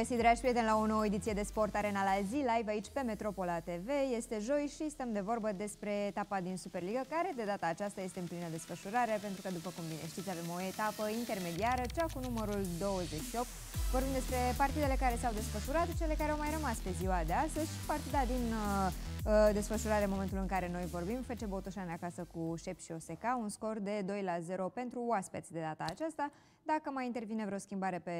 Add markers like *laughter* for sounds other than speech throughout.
găsit, dragi prieteni, la o nouă ediție de Sport Arena la zi, live aici pe Metropola TV. Este joi și stăm de vorbă despre etapa din Superliga, care de data aceasta este în plină desfășurare, pentru că, după cum bine știți, avem o etapă intermediară, cea cu numărul 28. Vorbim despre partidele care s-au desfășurat, cele care au mai rămas pe ziua de astăzi și partida din uh, uh desfășurare în momentul în care noi vorbim. Fece Botoșani acasă cu Șep și Oseca, un scor de 2 la 0 pentru oaspeți de data aceasta, dacă mai intervine vreo schimbare pe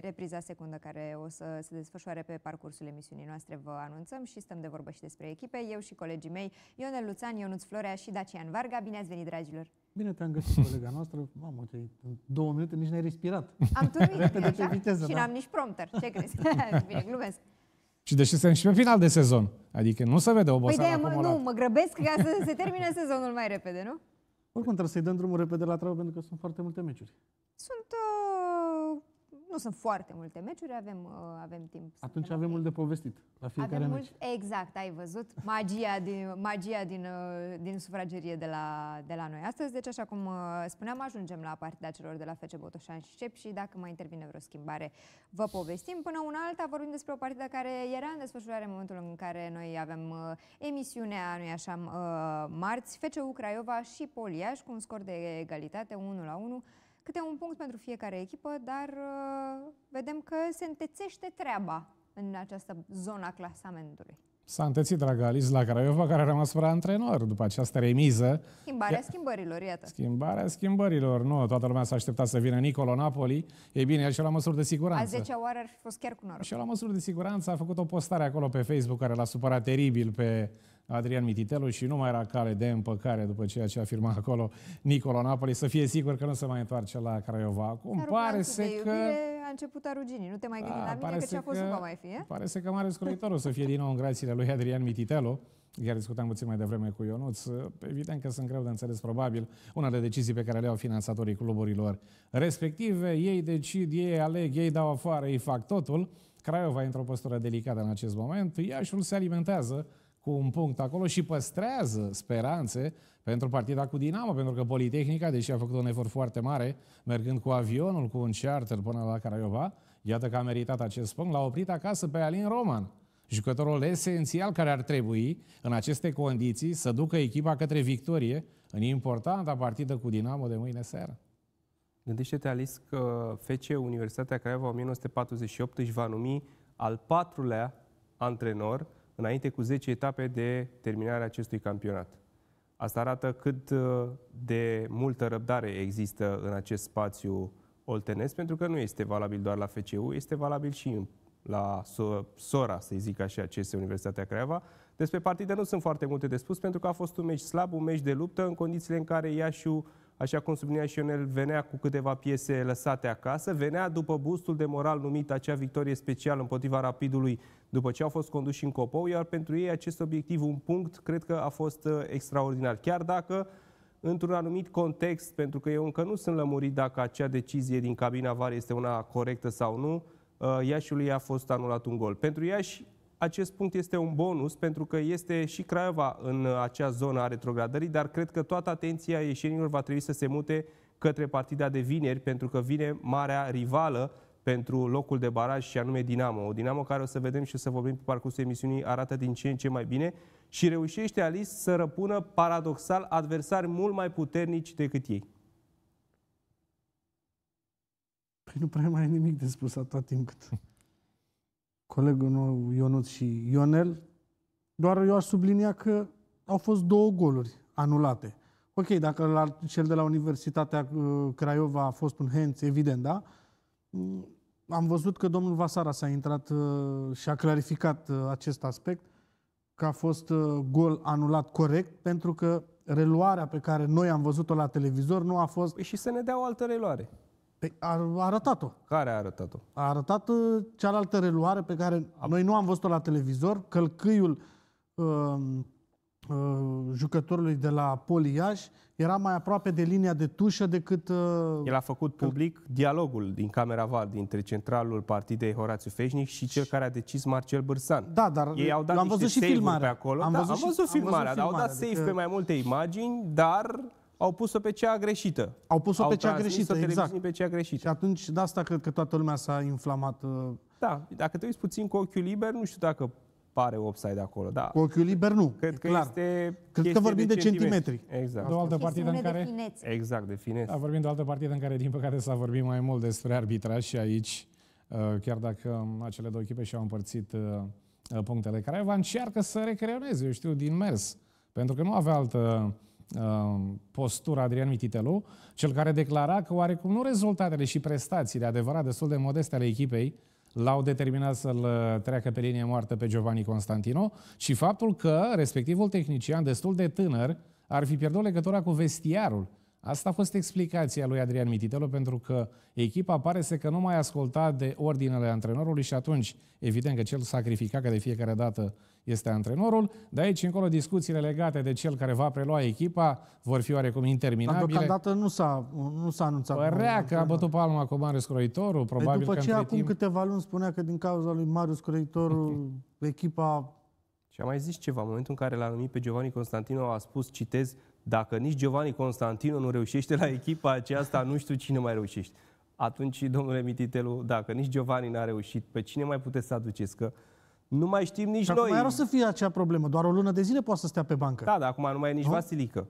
repriza secundă care o să se desfășoare pe parcursul emisiunii noastre, vă anunțăm și stăm de vorbă și despre echipe. Eu și colegii mei, Ionel Luțan, Ionuț Florea și Dacian Varga. Bine ați venit, dragilor! Bine te-am găsit, *laughs* colega noastră. Mamă, te, în două minute nici n-ai respirat. Am *laughs* turnit, nu Viteză, și da? n-am nici prompter. Ce crezi? *laughs* Bine, glumesc. Și deși suntem și pe final de sezon, adică nu se vede oboseală păi acumulată. nu, mă grăbesc ca să se termine sezonul mai repede, nu? Oricum trebuie să-i dăm drumul repede la treabă pentru că sunt foarte multe meciuri. Sunt uh, nu sunt foarte multe meciuri, avem, uh, avem timp. Atunci avem mult de povestit la fiecare avem meci. Mult, exact, ai văzut magia din, magia din, uh, din sufragerie de la, de la noi astăzi. Deci, așa cum uh, spuneam, ajungem la partida celor de la FC Botoșani și Cep și dacă mai intervine vreo schimbare, vă povestim. Până una alta vorbim despre o partidă care era în desfășurare în momentul în care noi avem emisiunea, nu așa, marți, FCU Craiova și Poliaș cu un scor de egalitate 1 la 1 câte un punct pentru fiecare echipă, dar uh, vedem că se întețește treaba în această zona clasamentului. S-a întățit, dragă Alice, la Craiova, care a rămas fără antrenor după această remiză. Schimbarea Ia... schimbărilor, iată. Schimbarea schimbărilor, nu. Toată lumea s-a așteptat să vină Nicolo Napoli. Ei bine, el și-a măsuri de siguranță. A 10 oară ar fi fost chiar cu noroc. și la măsuri de siguranță, a făcut o postare acolo pe Facebook care l-a supărat teribil pe Adrian Mititelu și nu mai era cale de împăcare după ceea ce afirmat acolo Nicolo Napoli, să fie sigur că nu se mai întoarce la Craiova. Acum pare se că... a început a ruginii, nu te mai gândi da, la mine că ce a fost că, va mai fi, Pare să că Marius o să fie din nou în grațiile lui Adrian Mititelu. Chiar discutam puțin mai devreme cu Ionuț. Evident că sunt greu de înțeles probabil de decizii pe care le au finanțatorii cluburilor respective. Ei decid, ei aleg, ei dau afară, ei fac totul. Craiova e într-o postură delicată în acest moment. Iașul se alimentează cu un punct acolo și păstrează speranțe pentru partida cu Dinamo, pentru că Politehnica, deși a făcut un efort foarte mare, mergând cu avionul, cu un charter până la Caraiova, iată că a meritat acest punct, l-a oprit acasă pe Alin Roman, jucătorul esențial care ar trebui, în aceste condiții, să ducă echipa către victorie în importanta partidă cu Dinamo de mâine seară. Gândește-te, Alice, că FC Universitatea Craiova 1948 își va numi al patrulea antrenor înainte cu 10 etape de terminarea acestui campionat. Asta arată cât uh, de multă răbdare există în acest spațiu oltenesc, pentru că nu este valabil doar la FCU, este valabil și la Sora, să zic așa, ce este Universitatea Craiova. Despre partide nu sunt foarte multe de spus, pentru că a fost un meci slab, un meci de luptă, în condițiile în care Iașiu așa cum sublinia și Ionel, venea cu câteva piese lăsate acasă, venea după bustul de moral numit acea victorie specială împotriva rapidului după ce au fost conduși în copou, iar pentru ei acest obiectiv, un punct, cred că a fost uh, extraordinar. Chiar dacă într-un anumit context, pentru că eu încă nu sunt lămurit dacă acea decizie din cabina VAR este una corectă sau nu, uh, Iașiului a fost anulat un gol. Pentru Iași, acest punct este un bonus pentru că este și Craiova în acea zonă a retrogradării, dar cred că toată atenția ieșenilor va trebui să se mute către partida de vineri, pentru că vine marea rivală pentru locul de baraj și anume Dinamo. O Dinamo care o să vedem și o să vorbim pe parcursul emisiunii arată din ce în ce mai bine și reușește Alice să răpună paradoxal adversari mult mai puternici decât ei. Păi nu prea mai e nimic de spus atât timp cât colegul meu Ionut și Ionel, doar eu aș sublinia că au fost două goluri anulate. Ok, dacă la, cel de la Universitatea uh, Craiova a fost un hens, evident, da? Mm, am văzut că domnul Vasara s-a intrat uh, și a clarificat uh, acest aspect, că a fost gol anulat corect, pentru că reluarea pe care noi am văzut-o la televizor nu a fost... Păi și să ne dea o altă reluare. Pe, a arătat-o. Care a arătat-o? A arătat uh, cealaltă reluare pe care a... noi nu am văzut-o la televizor, călcâiul uh, uh, jucătorului de la Poliaș era mai aproape de linia de tușă decât... Uh, El a făcut public că... dialogul din camera VAR dintre centralul partidei Horațiu Feșnic și cel care a decis Marcel Bârsan. Da, dar Ei au dat am văzut și filmarea. Pe acolo. Am, da, văzut, am văzut și, filmarea, am văzut filmarea, dar au dat adică... safe pe mai multe imagini, dar au pus-o pe cea greșită. Au pus-o au pe cea greșită, exact. pe cea greșită. Și atunci de asta cred că toată lumea s-a inflamat. Uh, da, dacă te uiți puțin cu ochiul liber, nu știu dacă pare offside acolo. Da. Cu ochiul liber nu. Cred că Clar. este Cred că vorbim de centimetri. centimetri. Exact. De o altă partidă în care... De exact, de finețe. Da, vorbim de o altă partidă în care, din păcate, s-a vorbit mai mult despre arbitraj și aici, uh, chiar dacă um, acele două echipe și-au împărțit uh, punctele, care va încearcă să recreoneze, eu știu, din mers. Pentru că nu avea altă Uh, postura Adrian Mititelu, cel care declara că oarecum nu rezultatele și prestațiile adevărat destul de modeste ale echipei l-au determinat să-l uh, treacă pe linie moartă pe Giovanni Constantino și faptul că respectivul tehnician destul de tânăr ar fi pierdut legătura cu vestiarul Asta a fost explicația lui Adrian Mititelu, pentru că echipa pare să că nu mai asculta de ordinele antrenorului și atunci, evident că cel sacrificat, că de fiecare dată este antrenorul, de aici încolo discuțiile legate de cel care va prelua echipa vor fi oarecum interminabile. Dar deocamdată nu s-a, nu s-a anunțat. Părea că a da. bătut palma cu Marius Croitoru, păi probabil de după că ce acum timp... câteva luni spunea că din cauza lui Marius Croitoru *laughs* echipa... Și a mai zis ceva, în momentul în care l-a numit pe Giovanni Constantino, a spus, citez, dacă nici Giovanni Constantino nu reușește la echipa aceasta, nu știu cine mai reușește. Atunci, domnule Mititelu, dacă nici Giovanni n-a reușit, pe cine mai puteți să aduceți? Că nu mai știm nici și noi. Acum mai să fie acea problemă. Doar o lună de zile poate să stea pe bancă. Da, dar acum nu mai e nici nu? Vasilică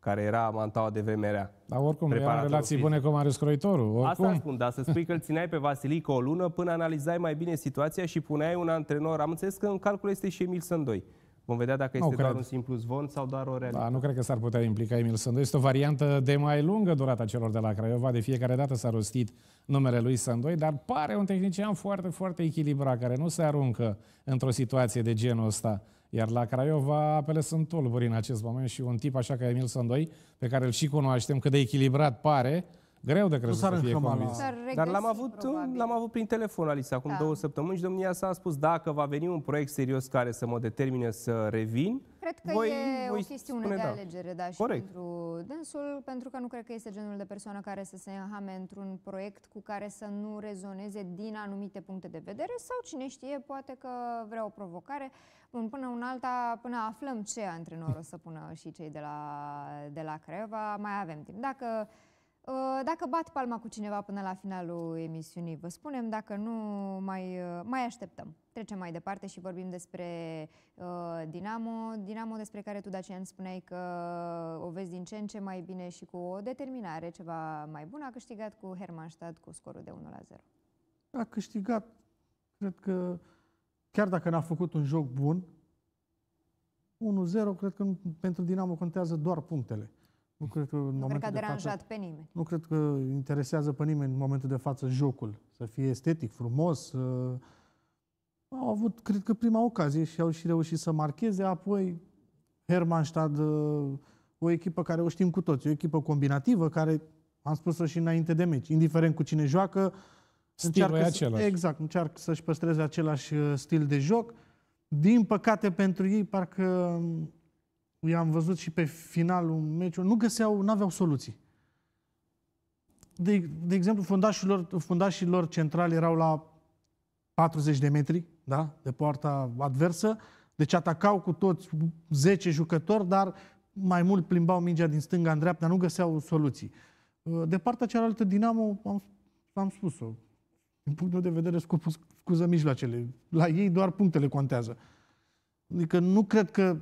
care era mantaua de VMRA. Dar oricum, era în relații bune cu Marius Croitoru. Oricum. Asta spun, dar să spui că îl țineai pe Vasilică o lună până analizai mai bine situația și puneai un antrenor. Am înțeles că în calcul este și Emil Sândoi. Vom vedea dacă este nu, doar cred. un simplu zvon sau doar o realitate. Da, nu cred că s-ar putea implica Emil Sandu. Este o variantă de mai lungă durata celor de la Craiova. De fiecare dată s-a rostit numele lui Sandoi, dar pare un tehnician foarte, foarte echilibrat, care nu se aruncă într-o situație de genul ăsta. Iar la Craiova apele sunt tulburi în acest moment și un tip așa ca Emil Sandoi, pe care îl și cunoaștem, cât de echilibrat pare, Greu de crezut să fie convins. Dar l-am avut, l-am avut prin telefon, Alice, acum da. două săptămâni și domnia s-a spus dacă va veni un proiect serios care să mă determine să revin, Cred că voi, e voi o chestiune de da. alegere, da, și Corect. pentru dânsul, pentru că nu cred că este genul de persoană care să se înhame într-un proiect cu care să nu rezoneze din anumite puncte de vedere sau cine știe, poate că vrea o provocare. Bun, până un alta, până aflăm ce antrenor o să pună și cei de la, de la Creva, mai avem timp. Dacă Uh, dacă bat palma cu cineva până la finalul emisiunii, vă spunem, dacă nu, mai, uh, mai așteptăm. Trecem mai departe și vorbim despre uh, Dinamo, Dinamo despre care tu, Dacian, spuneai că o vezi din ce în ce mai bine și cu o determinare ceva mai bună. A câștigat cu Hermannstadt cu scorul de 1 la 0. A câștigat, cred că, chiar dacă n-a făcut un joc bun, 1-0, cred că pentru Dinamo contează doar punctele. Nu cred că, nu cred că a de deranjat față, pe nimeni. Nu cred că interesează pe nimeni în momentul de față jocul. Să fie estetic, frumos. Uh, au avut, cred că, prima ocazie și au și reușit să marcheze. Apoi, Hermannstad, uh, o echipă care o știm cu toți, o echipă combinativă care, am spus-o și înainte de meci, indiferent cu cine joacă, încearcă același. Să, exact, încearcă să-și păstreze același uh, stil de joc. Din păcate pentru ei, parcă i-am văzut și pe finalul meciului, nu găseau, nu aveau soluții. De, de exemplu, fundașilor, fundașilor centrali erau la 40 de metri da? de poarta adversă, deci atacau cu toți 10 jucători, dar mai mult plimbau mingea din stânga în dreapta, nu găseau soluții. Uh, de partea cealaltă, Dinamo, am, am spus-o, din punctul de vedere scuză mijloacele. La ei doar punctele contează. Adică nu cred că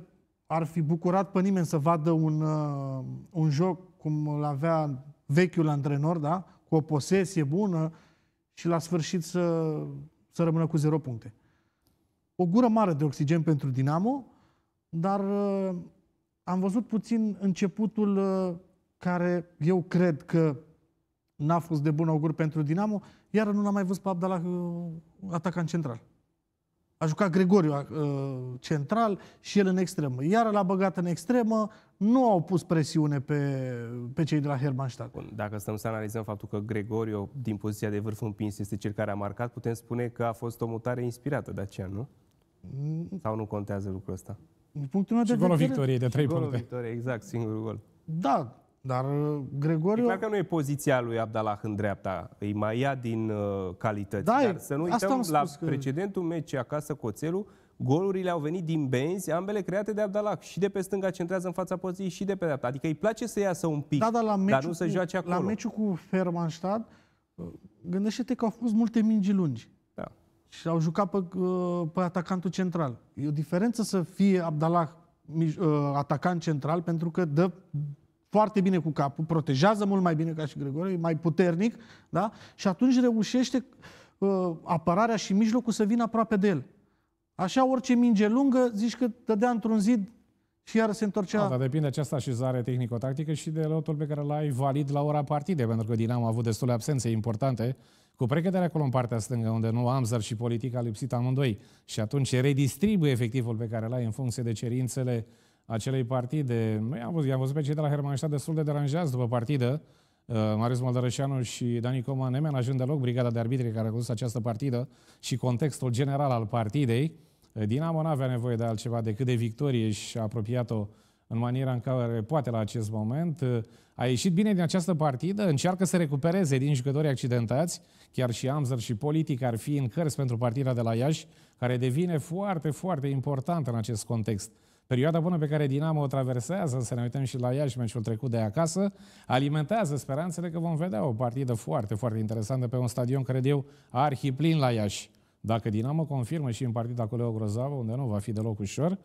ar fi bucurat pe nimeni să vadă un, uh, un joc cum îl avea vechiul antrenor, da? cu o posesie bună și la sfârșit să, să rămână cu zero puncte. O gură mare de oxigen pentru Dinamo, dar uh, am văzut puțin începutul uh, care eu cred că n-a fost de bun augur pentru Dinamo, iar nu l-am mai văzut pe Abdala uh, atacant central. A jucat Gregoriu ă, central și el în extremă. Iar l-a băgat în extremă, nu au pus presiune pe, pe cei de la Hermannstadt. Bun, dacă stăm să analizăm faptul că Gregorio, din poziția de vârf împins, este cel care a marcat, putem spune că a fost o mutare inspirată de aceea, nu? Mm. Sau nu contează lucrul ăsta? Din punctul meu de și victoriei de 3 puncte. victorie, exact, singurul gol. Da, dar uh, Gregoriu... E clar că nu e poziția lui Abdallah în dreapta, îi mai ia din uh, calități. Da, dar să nu uităm, la că... precedentul meci acasă cu Oțelul, golurile au venit din benzi, ambele create de Abdallah. Și de pe stânga centrează în fața poziției și de pe dreapta. Adică îi place să iasă un pic, da, dar, la dar nu să joace acolo. La meciul cu Fermanstad, uh, gândește-te că au fost multe mingi lungi. Da. Și au jucat pe, uh, pe atacantul central. E o diferență să fie Abdallah atacant central pentru că dă foarte bine cu capul, protejează mult mai bine ca și Gregore, e mai puternic, da? Și atunci reușește uh, apărarea și mijlocul să vină aproape de el. Așa, orice minge lungă, zici că dădea într-un zid și iar se întorcea... Da, dar depinde această așezare tehnico-tactică și de lotul pe care l-ai valid la ora partide, pentru că Dinamo a avut destule absențe importante cu precădere acolo în partea stângă, unde nu Amzar și politica a lipsit amândoi. Și atunci redistribuie efectivul pe care l-ai în funcție de cerințele uh, acelei partide. Noi am văzut, i-am văzut pe cei de la Hermannstadt destul de deranjați după partidă. Uh, Marius Moldărășanu și Dani Coma nemenajând deloc brigada de arbitri care a condus această partidă și contextul general al partidei. Uh, Dinamo nu avea nevoie de altceva decât de victorie și a apropiat-o în maniera în care poate la acest moment. Uh, a ieșit bine din această partidă, încearcă să recupereze din jucători accidentați, chiar și Amzăr și Politic ar fi în cărți pentru partida de la Iași, care devine foarte, foarte importantă în acest context. Perioada bună pe care Dinamo o traversează, să ne uităm și la ea și meciul trecut de acasă, alimentează speranțele că vom vedea o partidă foarte, foarte interesantă pe un stadion, cred eu, arhiplin la Iași. Dacă Dinamo confirmă și în partida cu Leo Grozavă, unde nu va fi deloc ușor,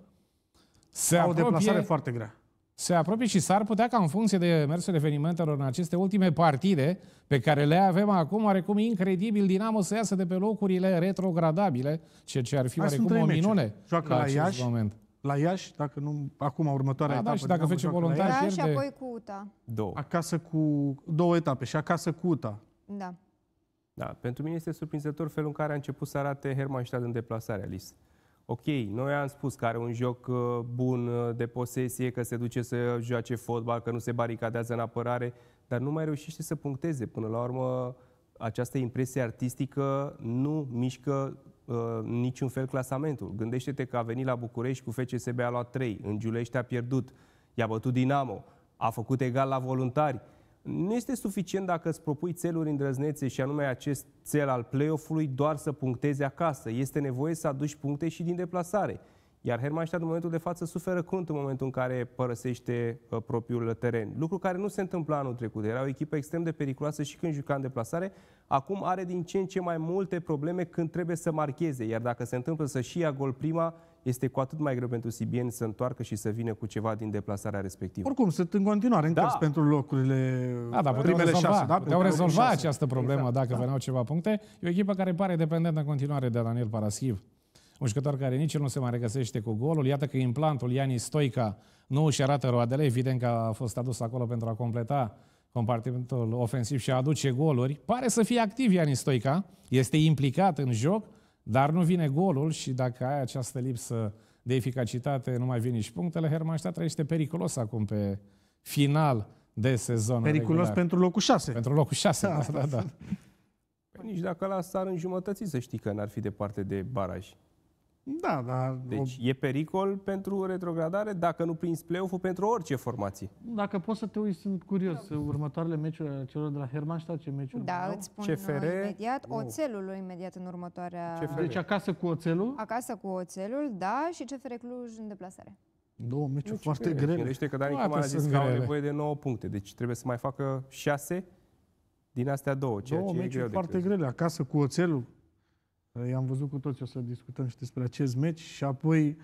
se Au apropie, o deplasare foarte grea. Se apropie și s-ar putea ca în funcție de mersul evenimentelor în aceste ultime partide pe care le avem acum, oarecum incredibil, Dinamo să iasă de pe locurile retrogradabile, ceea ce ar fi Hai oarecum o minune Joacă la, la Iași, moment la Iași, dacă nu, acum următoarea da, da etapă. Da, și dacă face voluntari, da, pierde... și apoi cu UTA. Două. Acasă cu... Două etape și acasă cu UTA. Da. Da, pentru mine este surprinzător felul în care a început să arate Hermannstadt în deplasarea Alice. Ok, noi am spus că are un joc uh, bun uh, de posesie, că se duce să joace fotbal, că nu se baricadează în apărare, dar nu mai reușește să puncteze. Până la urmă, această impresie artistică nu mișcă uh, niciun fel clasamentul. Gândește-te că a venit la București cu FCSB a luat 3, în Giulești a pierdut, i-a bătut Dinamo, a făcut egal la voluntari. Nu este suficient dacă îți propui țeluri îndrăznețe și anume acest țel al play-off-ului doar să puncteze acasă. Este nevoie să aduci puncte și din deplasare. Iar Hermannstadt în momentul de față suferă crunt în momentul în care părăsește uh, propriul teren. Lucru care nu se întâmpla anul trecut. Era o echipă extrem de periculoasă și când juca în deplasare. Acum are din ce în ce mai multe probleme când trebuie să marcheze. Iar dacă se întâmplă să și ia gol prima, este cu atât mai greu pentru Sibieni să întoarcă și să vină cu ceva din deplasarea respectivă. Oricum, sunt în continuare în da. pentru locurile da, da, primele rezolva, șase. Da? Puteau rezolva șase. această problemă exact, dacă da. veneau ceva puncte. E o echipă care pare dependentă în continuare de Daniel Paraschiv un jucător care nici el nu se mai regăsește cu golul. Iată că implantul Iani Stoica nu își arată roadele, evident că a fost adus acolo pentru a completa compartimentul ofensiv și a aduce goluri. Pare să fie activ Iani Stoica, este implicat în joc, dar nu vine golul și dacă ai această lipsă de eficacitate, nu mai vin nici punctele. Hermannstadt trăiește periculos acum pe final de sezon. Periculos regular. pentru locul 6. Pentru locul 6, da, da, da. da. Păi nici dacă la s-ar înjumătăți, să știi că n-ar fi departe de baraj. Da, dar... Deci o... e pericol pentru retrogradare dacă nu prinzi play ul pentru orice formație. Dacă poți să te uiți, sunt curios. Da. Următoarele meciuri ale celor de la Hermannstadt, ce meciuri Da, îți spun CFR, imediat. Uh. Oțelul imediat în următoarea... CFR. Deci acasă cu oțelul? Acasă cu oțelul, da, și CFR Cluj în deplasare. Două meciuri deci, foarte grele. Gândește că Dani Cumar a zis că au nevoie de 9 puncte, deci trebuie să mai facă 6 din astea două, ceea două ce meciuri e greu foarte grele. Acasă cu oțelul, I-am văzut cu toți, o să discutăm și despre acest meci și apoi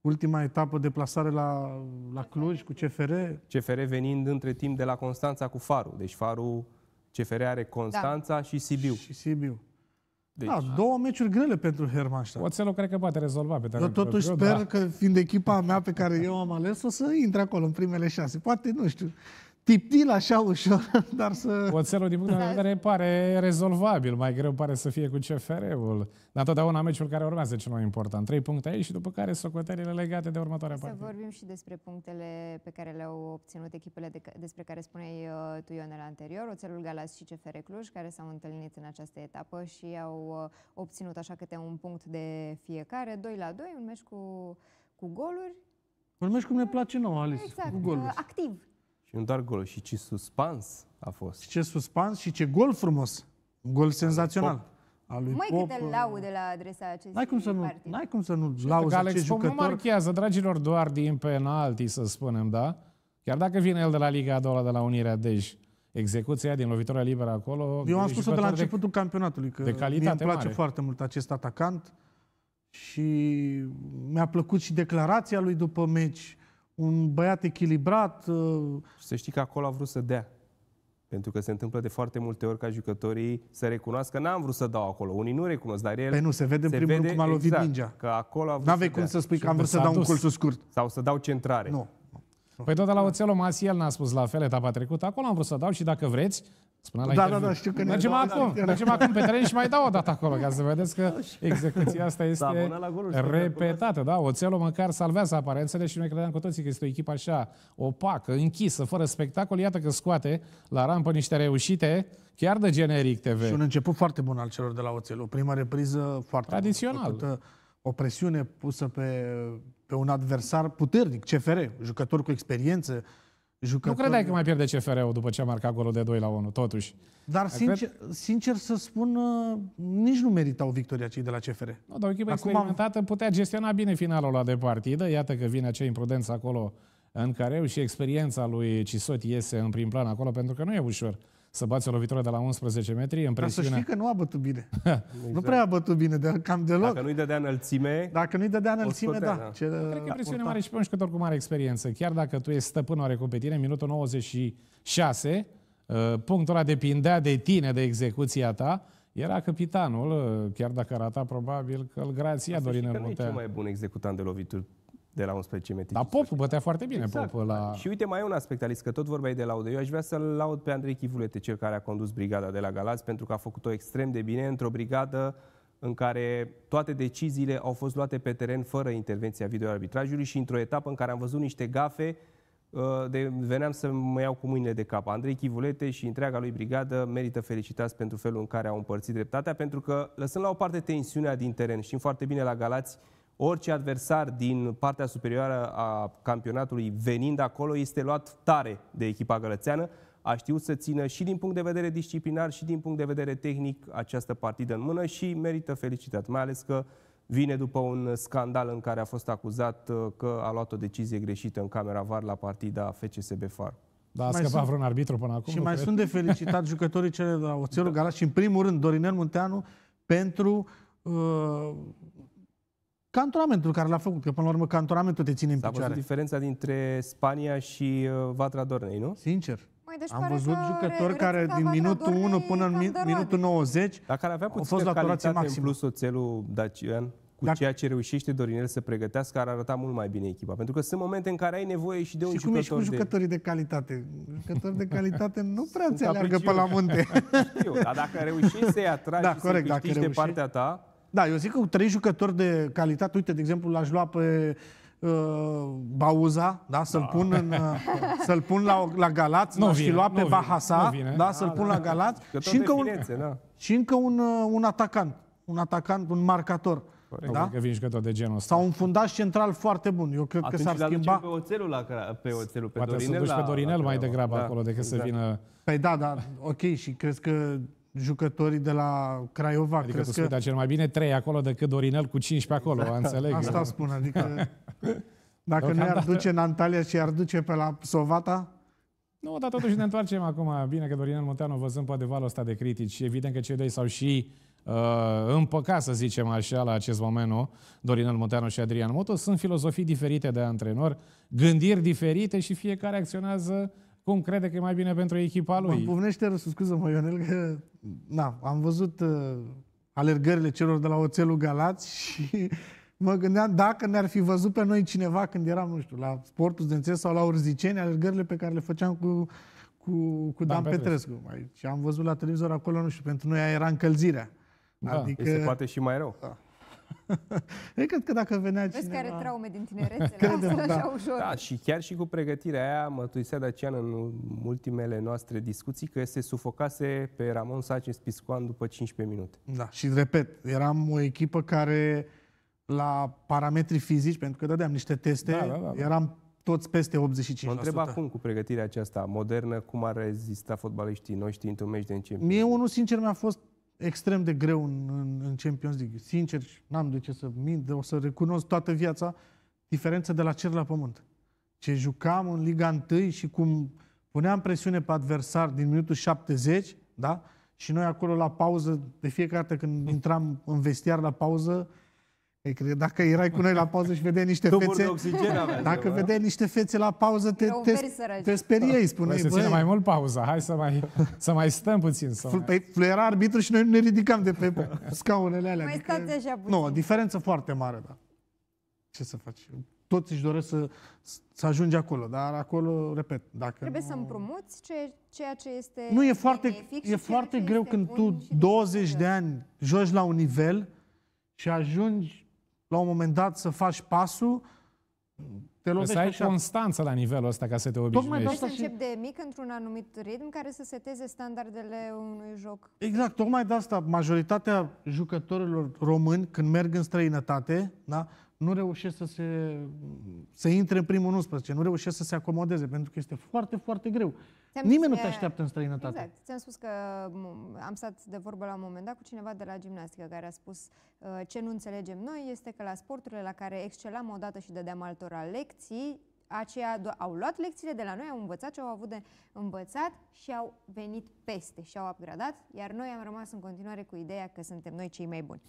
ultima etapă, deplasare la, la Cluj cu CFR. CFR venind între timp de la Constanța cu Faru. Deci Faru, CFR are Constanța da. și Sibiu. Și Sibiu. Deci, da, două meciuri grele pentru Hermannstadt. Oțelul cred că poate rezolva pe Eu totuși sper da. că, fiind echipa mea pe care eu am ales, o să intre acolo în primele șase. Poate, nu știu, tiptil așa ușor, *laughs* dar să... Oțelul din punct de da. vedere pare rezolvabil, mai greu pare să fie cu CFR-ul, dar totdeauna meciul care urmează cel mai important. Trei puncte aici și după care socotările legate de următoarea parte. Să vorbim și despre punctele pe care le-au obținut echipele de, despre care spuneai uh, tu, Ionel, anterior, Oțelul Galas și CFR Cluj, care s-au întâlnit în această etapă și au uh, obținut așa câte un punct de fiecare, 2 la 2, un meci cu, cu goluri. Un meci cum ne place nouă, Alice, exact, cu goluri. Uh, activ. Și nu doar gol, și ce suspans a fost. Și ce suspans și ce gol frumos. Un gol senzațional. Pop. lui Mai Pop, câte uh, laude la adresa acestui n-ai cum să nu, N-ai cum să nu lauzi acest Pop jucător. nu marchează, dragilor, doar din penalti, să spunem, da? Chiar dacă vine el de la Liga a doua, de la Unirea Dej, execuția din lovitura liberă acolo... Eu am deci spus-o de la începutul de, campionatului, că de mie îmi place mare. foarte mult acest atacant și mi-a plăcut și declarația lui după meci un băiat echilibrat. Uh, să știi că acolo a vrut să dea. Pentru că se întâmplă de foarte multe ori ca jucătorii să recunoască, n-am vrut să dau acolo. Unii nu recunosc, dar el... Pe păi nu, se vede în primul vede, cum a lovit exact, mingea. Că acolo a vrut N-avei cum să spui că am vrut să dau dus. un colț scurt. Sau să dau centrare. Nu. Păi tot la Oțelul Masiel n-a spus la fel etapa trecută. Acolo am vrut să dau și dacă vreți, Spunea da, la da, da, știu că mergem acum, da, mergem acum pe teren și mai dau o dată acolo, ca să vedeți că execuția asta da, este da, golul, repetată. Da? Oțelul măcar salvează aparențele și noi credeam cu toții că este o echipă așa opacă, închisă, fără spectacol. Iată că scoate la rampă niște reușite chiar de generic TV. Și un început foarte bun al celor de la Oțel. O prima repriză foarte Tradițional. Bună, o presiune pusă pe, pe un adversar puternic, CFR, jucător cu experiență, jucători... Nu credeai că mai pierde CFR-ul după ce a marcat golul de 2 la 1, totuși. Dar, sincer, cred... sincer să spun, uh, nici nu meritau victoria cei de la CFR. Nu, dar o echipă Acum experimentată am... putea gestiona bine finalul la de partidă. Iată că vine acea imprudență acolo în care și experiența lui Cisot iese în prim plan acolo, pentru că nu e ușor să bați o lovitură de la 11 metri în presiune. Dar să știi că nu a bătut bine. *laughs* Exact. Nu prea a bătut bine, de, cam deloc. Dacă nu-i dădea înălțime... Dacă nu-i dădea înălțime, scotea, da. da. Ce, Cred că e uh, presiune mare și pe un jucător cu mare experiență. Chiar dacă tu ești stăpân cu pe tine, minutul 96, uh, punctul ăla depindea de tine, de execuția ta, era capitanul, uh, chiar dacă rata probabil că îl grația Dorin Muntea. Asta e mai bun executant de lovituri de la 11 metri. Dar Popul bătea foarte bine exact. Popul la... Și uite, mai e un aspect, Alice, că tot vorbeai de laudă. Eu aș vrea să-l laud pe Andrei Chivulete, cel care a condus brigada de la Galați, pentru că a făcut-o extrem de bine într-o brigadă în care toate deciziile au fost luate pe teren fără intervenția videoarbitrajului și într-o etapă în care am văzut niște gafe uh, de, veneam să mă iau cu mâinile de cap. Andrei Chivulete și întreaga lui brigadă merită felicitați pentru felul în care au împărțit dreptatea, pentru că, lăsând la o parte tensiunea din teren, știm foarte bine la Galați, orice adversar din partea superioară a campionatului venind acolo este luat tare de echipa gălățeană. A știut să țină și din punct de vedere disciplinar și din punct de vedere tehnic această partidă în mână și merită felicitat, mai ales că vine după un scandal în care a fost acuzat uh, că a luat o decizie greșită în camera VAR la partida FCSB FAR. Da, a mai scăpat vreun arbitru până acum. Și mai cred. sunt de felicitat *laughs* jucătorii cele de la Oțelul da. Galați și în primul rând Dorinel Munteanu pentru uh, cantonamentul care l-a făcut, că până la urmă cantonamentul te ține în picioare. S-a văzut diferența dintre Spania și uh, Vatra Dornei, nu? Sincer. Mai, deci Am văzut jucători care din minutul 1 până în minutul 90 Dar care avea au fost la calitate maximă. în plus oțelul dacian cu Dacă... ceea ce reușește Dorinel să pregătească, ar arăta mult mai bine echipa. Pentru că sunt momente în care ai nevoie și de un și jucător cum ești cu jucătorii de, de calitate? Jucători de calitate nu prea ți aleargă pe la munte. *laughs* Știu, dar dacă reușești să-i atragi da, și corect, să-i de partea ta, da, eu zic că cu trei jucători de calitate, uite, de exemplu, l-aș lua pe uh, Bauza, da? să-l da. pun, în, uh, să-l pun la, la Galați, nu l-aș vine, fi luat pe vine, Bahasa, da? să-l ah, pun da, la Galați și încă, un, finețe, da. și încă un, uh, un atacant, un atacant, un marcator. Da? Că vin de genul ăsta. Sau un fundaș central foarte bun. Eu cred Atunci că s-ar schimba... pe oțelul, la, pe oțelul, pe Poate Dorinel. să duci pe Dorinel la, mai degrabă da, acolo decât exact. să vină... Păi da, da, ok, și crezi că jucătorii de la Craiova. Adică crezi tu că... cel mai bine trei acolo decât Dorinel cu 15 acolo, exact. înțeleg. Asta eu. spun, adică *laughs* dacă ne ar duce în Antalya și ar duce pe la Sovata, nu, dar totuși ne întoarcem acum. Bine că Dorinel Munteanu, văzând poate valul ăsta de critici, evident că cei doi s-au și uh, împăcat, să zicem așa, la acest moment, nu? Dorinel Munteanu și Adrian Moto, sunt filozofii diferite de antrenor, gândiri diferite și fiecare acționează cum crede că e mai bine pentru echipa lui. Mă pufnește răsul, scuză-mă Ionel, că na, am văzut uh, alergările celor de la Oțelul Galați *laughs* și mă gândeam dacă ne-ar fi văzut pe noi cineva când eram, nu știu, la Sportul Zdențes sau la Urziceni, alergările pe care le făceam cu, cu, cu Dan, Dan Petrescu. Petrescu. Și am văzut la televizor acolo, nu știu, pentru noi era încălzirea. Da. Adică... Se poate și mai rău. Da. *laughs* Eu cred că dacă venea Vezi cineva... Vezi care traume din *laughs* tinerețe, Credem, da. așa ușor. Da, și chiar și cu pregătirea aia, mărturisea Dacian în ultimele noastre discuții că se sufocase pe Ramon Sanchez Spiscoan după 15 minute. Da, și repet, eram o echipă care la parametri fizici, pentru că dădeam niște teste, da, da, da, da. eram toți peste 85%. Mă întreb acum cu pregătirea aceasta modernă, cum ar rezista fotbaliștii noștri într-un meci de început? Mie unul sincer mi-a fost extrem de greu în, în, în Champions League. Sincer, n-am de ce să mint, o să recunosc toată viața diferența de la cer la pământ. Ce jucam în Liga 1 și cum puneam presiune pe adversar din minutul 70, da? Și noi acolo la pauză, de fiecare dată când intram în vestiar la pauză, Adică dacă erai cu noi la pauză și vedeai niște fețe... oxigen dacă vedeai niște fețe la pauză, te, te, te speriei, spune. Să ține mai mult pauza, hai să mai, să mai stăm puțin. Să mai... Păi, era arbitru și noi nu ne ridicam de pe scaunele alea. Mai adică, stați așa puțin. Nu, o diferență foarte mare, da. Ce să faci? Toți își doresc să, să ajungi acolo, dar acolo, repet, dacă Trebuie nu... să împrumuți ce, ceea ce este Nu, e foarte, e foarte greu când tu 20 de ani joci la un nivel și ajungi la un moment dat să faci pasul, te lovești să ai așa. constanță la nivelul ăsta ca să te obișnuiești. Tocmai de să și... încep de mic într-un anumit ritm care să seteze standardele unui joc. Exact, tocmai de asta majoritatea jucătorilor români când merg în străinătate, da, nu reușesc să se să intre în primul 11, nu reușesc să se acomodeze, pentru că este foarte, foarte greu. Ți-am Nimeni nu te așteaptă în străinătate. Exact. Ți-am spus că am stat de vorbă la un moment dat cu cineva de la gimnastică care a spus uh, ce nu înțelegem noi este că la sporturile la care excelam odată și dădeam altora lecții, aceia au luat lecțiile de la noi, au învățat ce au avut de învățat și au venit peste și au upgradat, iar noi am rămas în continuare cu ideea că suntem noi cei mai buni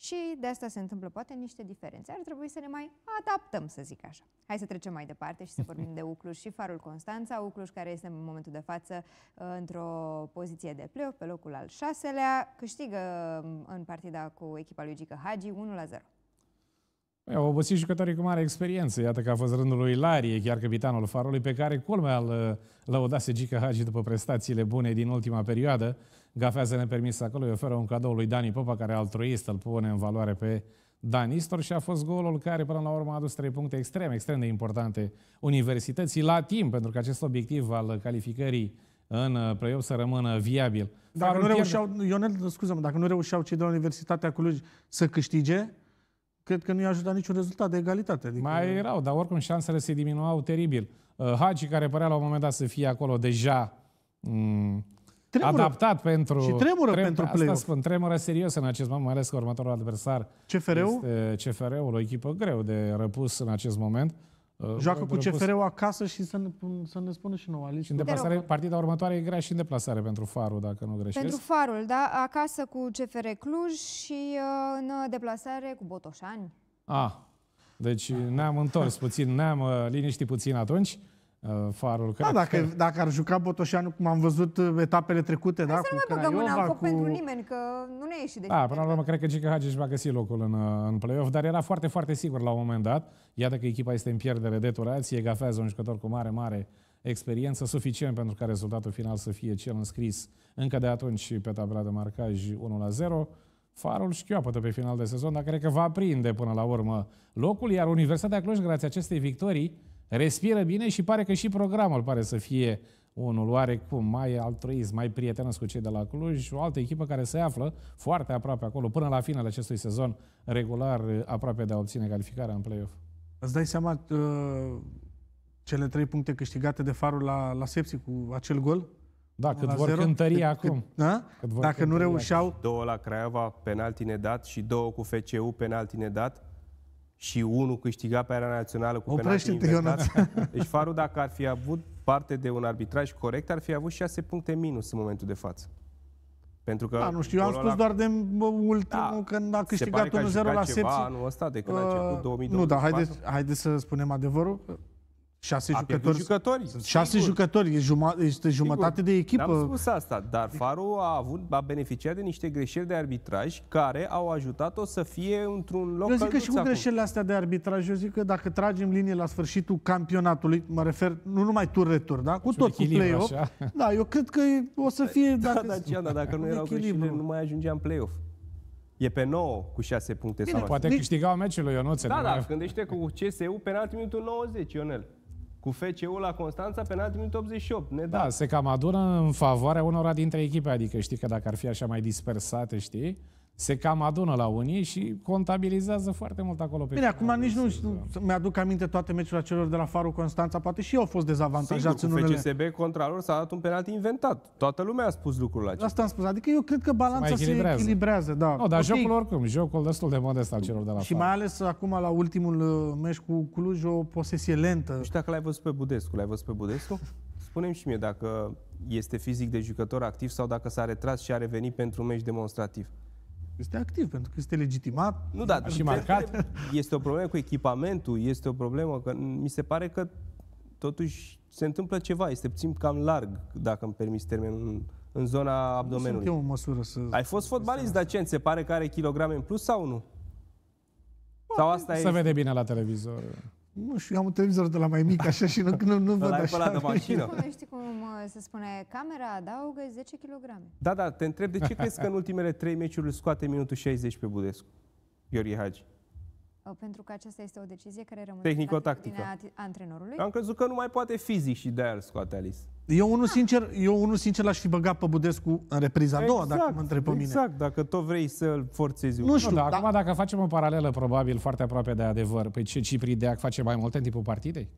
și de asta se întâmplă poate niște diferențe. Ar trebui să ne mai adaptăm, să zic așa. Hai să trecem mai departe și să *laughs* vorbim de Ucluș și Farul Constanța. Ucluș care este în momentul de față uh, într-o poziție de play pe locul al șaselea, câștigă uh, în partida cu echipa lui Gică Hagi 1 0. Păi, au obosit jucătorii cu mare experiență. Iată că a fost rândul lui Larie, chiar capitanul Farului, pe care culmea îl uh, lăudase Gică Hagi după prestațiile bune din ultima perioadă gafează nepermisă acolo, îi oferă un cadou lui Dani Popa, care altruist îl pune în valoare pe Dan Istor și a fost golul care până la urmă a adus trei puncte extrem, extrem de importante universității la timp, pentru că acest obiectiv al calificării în play să rămână viabil. Dacă Farul nu reușeau, Ionel, scuze mă dacă nu reușeau cei de la Universitatea Cluj să câștige, cred că nu i-a ajutat niciun rezultat de egalitate. Adică... Mai erau, dar oricum șansele se diminuau teribil. Uh, Hagi, care părea la un moment dat să fie acolo deja mm, tremură. adaptat pentru... Și tremură trem, pentru play Asta spun, tremură serios în acest moment, mai ales că următorul adversar CFR-ul? este CFR-ul, o echipă greu de răpus în acest moment. Uh, Joacă cu CFR-ul acasă și să ne, să ne spună și nouă, Și în deplasare, partida următoare e grea și în deplasare pentru Farul, dacă nu greșesc. Pentru Farul, da, acasă cu CFR Cluj și uh, în deplasare cu Botoșani. Ah, deci ne-am întors puțin, ne-am uh, liniștit puțin atunci. Uh, farul. Da, dacă, că... dacă ar juca Botoșanu, cum am văzut uh, etapele trecute, Hai da, să cu nu băgăm mâna cu... pentru nimeni, că nu ne ieși de Da, până la urmă, cred că Gica Hagi își va găsi locul în, uh, în play-off, dar era foarte, foarte sigur la un moment dat. Iată că echipa este în pierdere de turație, gafează un jucător cu mare, mare experiență, suficient pentru ca rezultatul final să fie cel înscris încă de atunci pe tabla de marcaj 1 la 0. Farul șchioapătă pe final de sezon, dar cred că va prinde până la urmă locul, iar Universitatea Cluj, grație acestei victorii, respiră bine și pare că și programul pare să fie unul oarecum mai altruist, mai prietenos cu cei de la Cluj și o altă echipă care se află foarte aproape acolo, până la finele acestui sezon regular, aproape de a obține calificarea în play-off. Îți dai seama uh, cele trei puncte câștigate de farul la, la Sepsi cu acel gol? Da, cât vor zero? cântări cât, acum. Cât, da? cât vor Dacă nu reușeau... Acum. Două la Craiova, penalti nedat și două cu FCU, penalti nedat și unul câștiga pe arena națională cu penalti inventat. Deci Faru, dacă ar fi avut parte de un arbitraj corect, ar fi avut 6 puncte minus în momentul de față. Pentru că da, nu știu, eu am spus la... doar de ultimul da, când a câștigat 1-0 la Sepsi. Se pare că a ceva anul ăsta de când uh, a început 2024. Uh, nu, dar haideți, haide să spunem adevărul. Șase jucători, jucători. Sunt șase sigur. jucători, e juma, este jumătate sigur. de echipă. Am spus asta, dar Faro a, avut, a beneficiat de niște greșeli de arbitraj care au ajutat-o să fie într-un loc Eu zic că și cu greșelile astea de arbitraj, eu zic că dacă tragem linie la sfârșitul campionatului, mă refer nu numai tur-retur, da? cu tot, cu play-off, da, eu cred că o să da, fie... Da, dacă, da, da, dacă nu erau greșelile, nu mai ajungeam play-off. E pe 9 cu 6 puncte. Bine, sau poate deci- câștigau meciul lui Ionuțe. Da, da, gândește cu CSU pe minutul 90, Ionel cu FCU la Constanța, penalti minutul 88. Ne da, se cam adună în favoarea unora dintre echipe, adică știi că dacă ar fi așa mai dispersate, știi, se cam adună la unii și contabilizează foarte mult acolo. Pe Bine, acum nici nu adică mi-aduc aminte toate meciurile celor de la Farul Constanța, poate și eu au fost dezavantajați Sigur, în unele. FCSB contra lor s-a dat un penalti inventat. Toată lumea a spus lucrul acesta. Asta am spus, adică eu cred că balanța se echilibrează, se echilibrează da. No, dar okay. jocul oricum, jocul destul de modest al celor de la Și mai ales acum la ultimul uh, meci cu Cluj, o posesie lentă. Nu știu dacă l-ai văzut pe Budescu, l-ai văzut pe Budescu? *laughs* Spunem și mie dacă este fizic de jucător activ sau dacă s-a retras și a revenit pentru un meci demonstrativ. Este activ, pentru că este legitimat nu, da, și marcat. Este o problemă cu echipamentul, este o problemă că mi se pare că totuși se întâmplă ceva, este puțin cam larg, dacă îmi permis termenul, în zona abdomenului. Nu sunt eu în măsură să... Ai fost fotbalist, dar ce, se pare că are kilograme în plus sau nu? Sau asta să e... vede bine la televizor nu știu, eu am un televizor de la mai mic, așa, și nu, nu, nu văd așa. de mașină. Nu știi cum uh, se spune, camera adaugă 10 kg. Da, da, te întreb, de ce crezi că în ultimele trei meciuri scoate minutul 60 pe Budescu, Gheorghe Hagi? Uh, pentru că aceasta este o decizie care rămâne tehnico-tactică antrenorului. Am crezut că nu mai poate fizic și de aia scoate Alice. Eu unul, sincer, eu unul sincer l-aș fi băgat pe Budescu în repriza exact, a doua, dacă exact, mă întreb pe mine. Exact, dacă tot vrei să-l forțezi. Nu știu. Nu, dar da. acum, dacă facem o paralelă, probabil, foarte aproape de adevăr, pe păi ce Cipri Deac face mai mult în timpul partidei?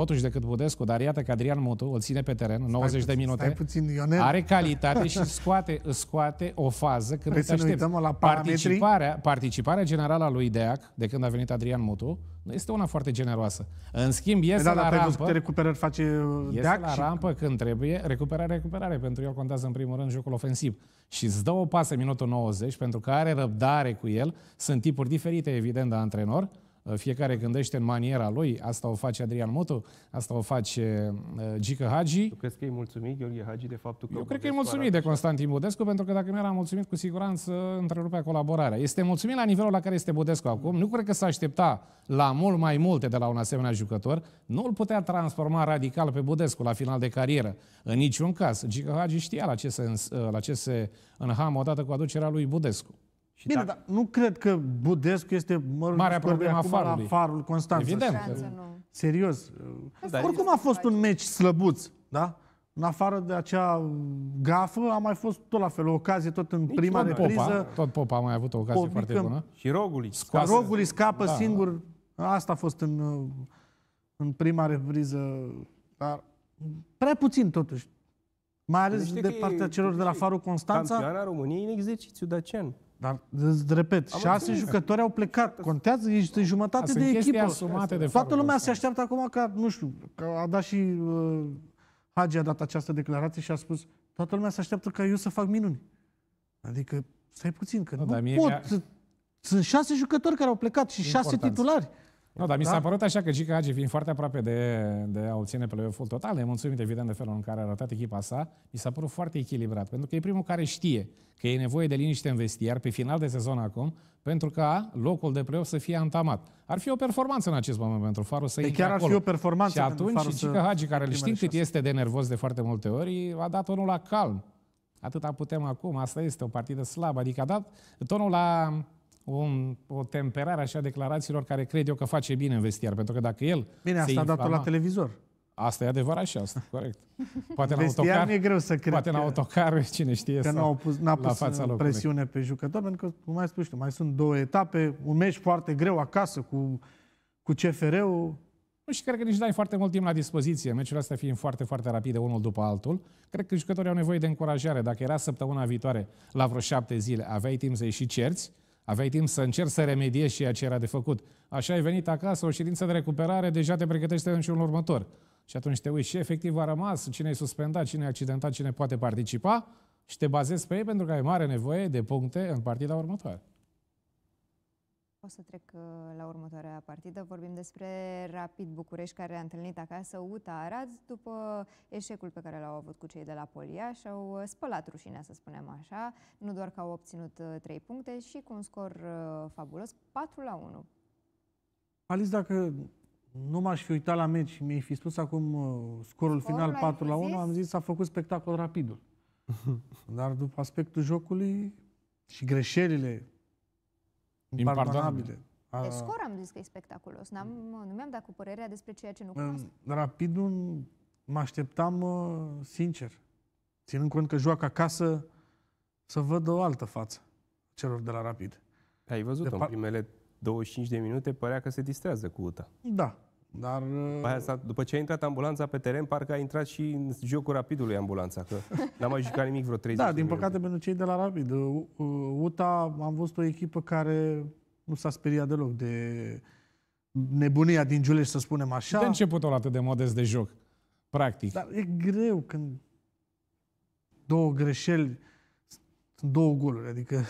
totuși decât Budescu, dar iată că Adrian Mutu îl ține pe teren, stai 90 puțin, de minute, stai puțin, Ionel. are calitate și scoate, scoate o fază când te uităm La participarea, participarea generală a lui Deac, de când a venit Adrian Mutu, nu este una foarte generoasă. În schimb, iese păi da, la rampă... Câte recuperări face uh, iese Deac la și... rampă când trebuie, recuperare, recuperare, pentru el contează în primul rând jocul ofensiv. Și îți dă o pasă minutul 90, pentru că are răbdare cu el, sunt tipuri diferite, evident, de antrenor, fiecare gândește în maniera lui. Asta o face Adrian Motu, asta o face uh, Gică Hagi. Tu crezi că e mulțumit, Gheorghe Hagi, de faptul că... Eu cred că e mulțumit de Constantin Budescu, pentru că dacă nu era mulțumit, cu siguranță întrerupea colaborarea. Este mulțumit la nivelul la care este Budescu acum. Nu cred că s-a aștepta la mult mai multe de la un asemenea jucător. Nu îl putea transforma radical pe Budescu la final de carieră. În niciun caz. Gică Hagi știa la ce se, la ce se înhamă odată cu aducerea lui Budescu. Și Bine, dacă... dar nu cred că Budescu este marea problemă a farului. La farul Constanța. Evident. Serios. Dar Oricum a fost un meci slăbuț, da? În afară de acea gafă, a mai fost tot la fel o ocazie, tot în Nici prima tot repriză. Popa, tot Popa a mai avut o ocazie Popică, foarte bună. Și Roguli. Scoase. Roguli scapă da, singur. Asta a fost în, uh, în prima repriză. Dar prea puțin totuși. Mai ales de partea celor de la Farul Constanța. Campioana României în exercițiu dacian. Dar îți repet, Am șase înțeles. jucători au plecat. Contează, ești jumătate Asta de echipă. Asumate de Toată lumea se așteaptă acum ca, nu știu, că a dat și uh, Hagi a dat această declarație și a spus toată lumea se așteaptă ca eu să fac minuni. Adică, stai puțin, că da, nu, nu pot. Mie... Sunt șase jucători care au plecat și Important. șase titulari. Nu, dar mi s-a da? părut așa că Gica Hagi, fiind foarte aproape de, de a obține play-off-ul total, e mulțumit evident de felul în care a arătat echipa sa, mi s-a părut foarte echilibrat, pentru că e primul care știe că e nevoie de liniște în vestiar pe final de sezon acum, pentru ca locul de play să fie antamat. Ar fi o performanță în acest moment pentru Farul să de păi intre chiar acolo. ar fi o performanță Și atunci Gica Hagi, care îl știm cât este de nervos de foarte multe ori, a dat unul la calm. Atâta putem acum, asta este o partidă slabă, adică a dat tonul la un, o temperare așa a declarațiilor care cred eu că face bine în vestiar, pentru că dacă el Bine, asta inflama, a dat-o la televizor. Asta e adevărat și asta, corect. Poate în autocar, e greu să cred poate în autocar, *laughs* cine știe, că n-au pus, n-a pus presiune locului. pe jucător, pentru că, cum mai spui mai sunt două etape, un meci foarte greu acasă cu, cu CFR-ul. Nu și cred că nici dai foarte mult timp la dispoziție, meciurile astea fiind foarte, foarte rapide unul după altul. Cred că jucătorii au nevoie de încurajare. Dacă era săptămâna viitoare, la vreo șapte zile, aveai timp să ieși cerți, Aveai timp să încerci să remediezi ceea ce era de făcut. Așa ai venit acasă, o ședință de recuperare, deja te pregătește în un următor. Și atunci te uiți și efectiv a rămas, cine e suspendat, cine e accidentat, cine poate participa și te bazezi pe ei pentru că ai mare nevoie de puncte în partida următoare. O să trec uh, la următoarea partidă. Vorbim despre Rapid București, care a întâlnit acasă UTA Arad după eșecul pe care l-au avut cu cei de la Polia și au uh, spălat rușinea, să spunem așa. Nu doar că au obținut 3 uh, puncte și cu un scor fabulos, 4 la 1. Alice, dacă nu m-aș fi uitat la meci, mi-ai fi spus acum scorul scorul final 4 la 1, zis? am zis s-a făcut spectacol rapidul. *laughs* Dar după aspectul jocului și greșelile impardonabile. A... De scor am zis că e spectaculos. N-am, nu mi-am dat cu părerea despre ceea ce nu cunosc. Rapidul mă așteptam sincer, ținând cont că joacă acasă, să văd o altă față celor de la Rapid. Ai văzut de în primele 25 de minute, părea că se distrează cu UTA. Da, dar... După, uh, aia după ce a intrat ambulanța pe teren, parcă a intrat și în jocul rapidului ambulanța, că *laughs* n-am mai jucat nimic vreo 30 Da, din păcate pentru cei de la Rapid. Uh, uh, UTA am văzut o echipă care nu s-a speriat deloc de nebunia din Giulești, să spunem așa. De început o atât de modest de joc, practic. Dar e greu când două greșeli sunt două goluri, adică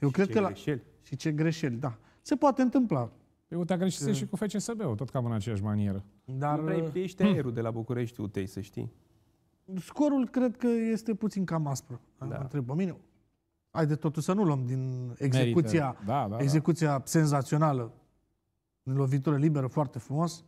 eu și cred ce că greșeli? la... Și ce greșeli, da. Se poate întâmpla. Păi, UTA greșise și cu FCSB-ul, tot cam în aceeași manieră. Dar uh, ești hmm. aerul de la București, UTEI, să știi. Scorul cred că este puțin cam aspru. Da. Întreb pe mine. Ai de totul să nu luăm din execuția, da, da, da. execuția da. senzațională. În lovitură liberă, foarte frumos.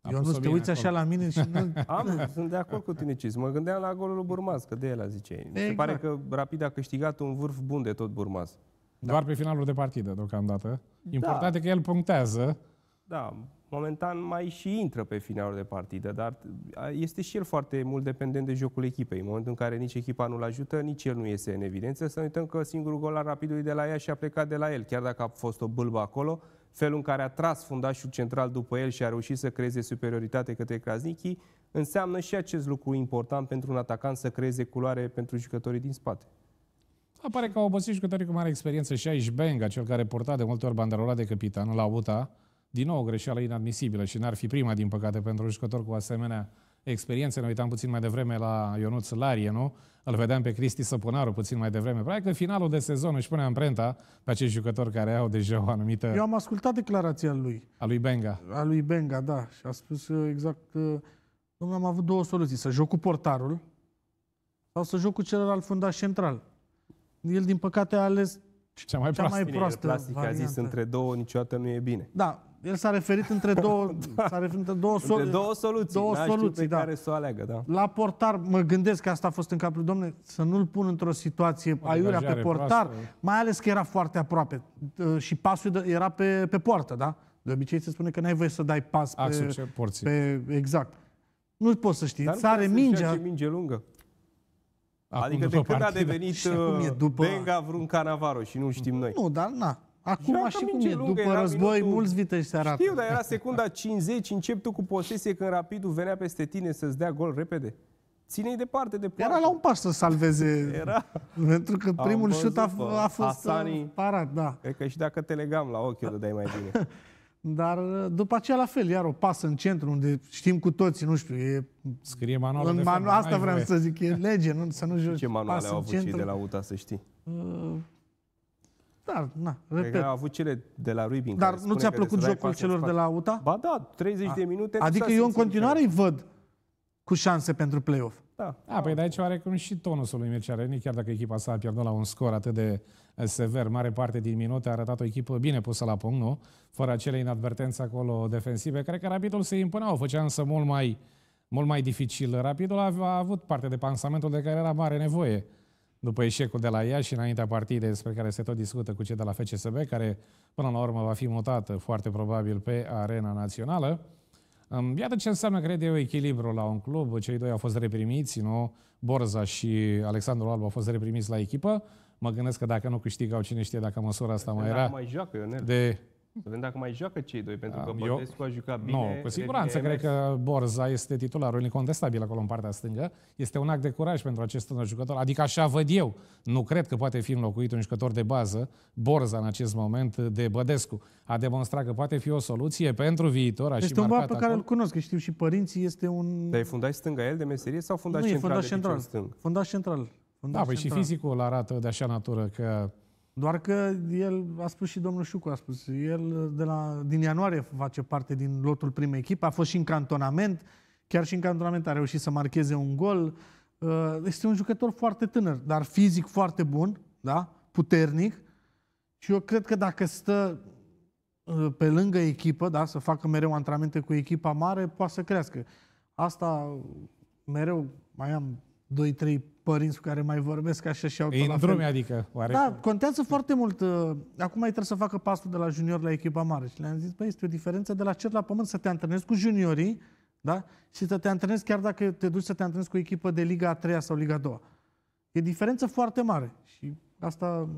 A Eu nu te uiți acolo. așa la mine și nu... *laughs* Am, sunt de acord cu tine, Cis. Mă gândeam la golul lui Burmaz, că de el a zice. Mi se exact. pare că Rapid a câștigat un vârf bun de tot Burmaz. Da. Doar pe finalul de partidă, deocamdată. Da. Important da. e că el punctează. Da, momentan mai și intră pe finalul de partidă, dar este și el foarte mult dependent de jocul echipei. În momentul în care nici echipa nu-l ajută, nici el nu iese în evidență. Să nu uităm că singurul gol al rapidului de la ea și a plecat de la el, chiar dacă a fost o bâlbă acolo. Felul în care a tras fundașul central după el și a reușit să creeze superioritate către Krasnichi, înseamnă și acest lucru important pentru un atacant să creeze culoare pentru jucătorii din spate. Apare că au obosit jucătorii cu mare experiență și aici Benga, cel care purta de multe ori banderola de capitan la UTA, din nou o greșeală inadmisibilă și n-ar fi prima, din păcate, pentru un jucător cu asemenea experiență. Ne uitam puțin mai devreme la Ionuț Larie, nu? Îl vedeam pe Cristi Săpunaru puțin mai devreme. Probabil că finalul de sezon își pune amprenta pe acești jucători care au deja o anumită... Eu am ascultat declarația lui. A lui Benga. A lui Benga, da. Și a spus uh, exact... Uh, Domnul, am avut două soluții. Să joc cu portarul sau să joc cu celălalt fundaș central el din păcate a ales cea mai cea proastă, mai proastă plastic, variantă. a zis între două niciodată nu e bine. Da, el s-a referit între *laughs* două, da. s-a referit între două, sol- între două soluții, două da, soluții da. care să o aleagă, da. La portar, mă gândesc că asta a fost în capul domne, să nu-l pun într-o situație o aiurea pe portar, proastă. mai ales că era foarte aproape uh, și pasul era pe, pe poartă, da? De obicei se spune că n-ai voie să dai pas pe, pe exact. Nu poți să știi, Dar sare mingea. Minge lungă. Acum adică de când a devenit și uh, e după... Benga vreun Canavaro și nu știm noi. Nu, dar na. Acum și, cum e, după război, minutul... mulți vitești se arată. Știu, dar era secunda 50, încep tu cu posesie când rapidul venea peste tine să-ți dea gol repede. Ține-i departe de poartă. Era la un pas să salveze. Era. Pentru că primul șut a, a fost uh, Asani, parat, da. Cred că și dacă te legam la ochi, o dai mai bine. *laughs* Dar uh, după aceea la fel, iar o pasă în centru unde știm cu toți, nu știu, e... Scrie manualul în de manu- Asta vreau voie. să zic, e lege, nu, să nu joci Ce manuale au avut centru. cei de la UTA, să știi? Uh, dar, na, repet. Cred că a avut cele de la Rubin. Dar nu ți-a plăcut jocul celor de la UTA? Ba da, 30 a, de minute. Adică eu în continuare îi văd cu șanse pentru play-off. Da. A, păi de aici oarecum și tonusul lui Mircea Reni, chiar dacă echipa sa a pierdut la un scor atât de eh, sever, mare parte din minute a arătat o echipă bine pusă la punct, nu? Fără acele inadvertențe acolo defensive. Cred că Rapidul se impunea, o făcea însă mult mai, mult mai dificil. Rapidul a, a avut parte de pansamentul de care era mare nevoie după eșecul de la ea și înaintea partidei despre care se tot discută cu cei de la FCSB, care până la urmă va fi mutată eh, foarte probabil pe arena națională. Iată ce înseamnă, cred eu, echilibru la un club. Cei doi au fost reprimiți, nu? Borza și Alexandru Alba au fost reprimiți la echipă. Mă gândesc că dacă nu câștigau, cine știe dacă măsura asta mai da, era mai joacă, Ionel. de să vedem dacă mai joacă cei doi, pentru că Bătescu a jucat bine. Nu, cu siguranță. Cred că Borza este titularul incontestabil acolo în partea stângă. Este un act de curaj pentru acest tânăr jucător. Adică așa văd eu. Nu cred că poate fi înlocuit un jucător de bază, Borza în acest moment, de Bădescu. A demonstrat că poate fi o soluție pentru viitor. este și un pe care acolo. îl cunosc, că știu și părinții. Este un... Dar e fundaș stânga el de meserie sau fundaș nu, central? Fundaș central. Fundaș central. Da, fundaș da, păi și fizicul arată de așa natură că doar că el, a spus și domnul Șucu, a spus, el de la, din ianuarie face parte din lotul primei echipe, a fost și în cantonament, chiar și în cantonament a reușit să marcheze un gol. Uh, este un jucător foarte tânăr, dar fizic foarte bun, da? puternic. Și eu cred că dacă stă uh, pe lângă echipă, da? să facă mereu antrenamente cu echipa mare, poate să crească. Asta mereu mai am 2-3 părinți cu care mai vorbesc așa și au în drum, adică, oare? Da, contează foarte mult. Uh, acum ei trebuie să facă pasul de la junior la echipa mare. Și le-am zis, băi, este o diferență de la cer la pământ să te antrenezi cu juniorii, da? Și să te antrenezi chiar dacă te duci să te antrenezi cu echipa echipă de Liga a 3 sau Liga a 2 E diferență foarte mare. Și asta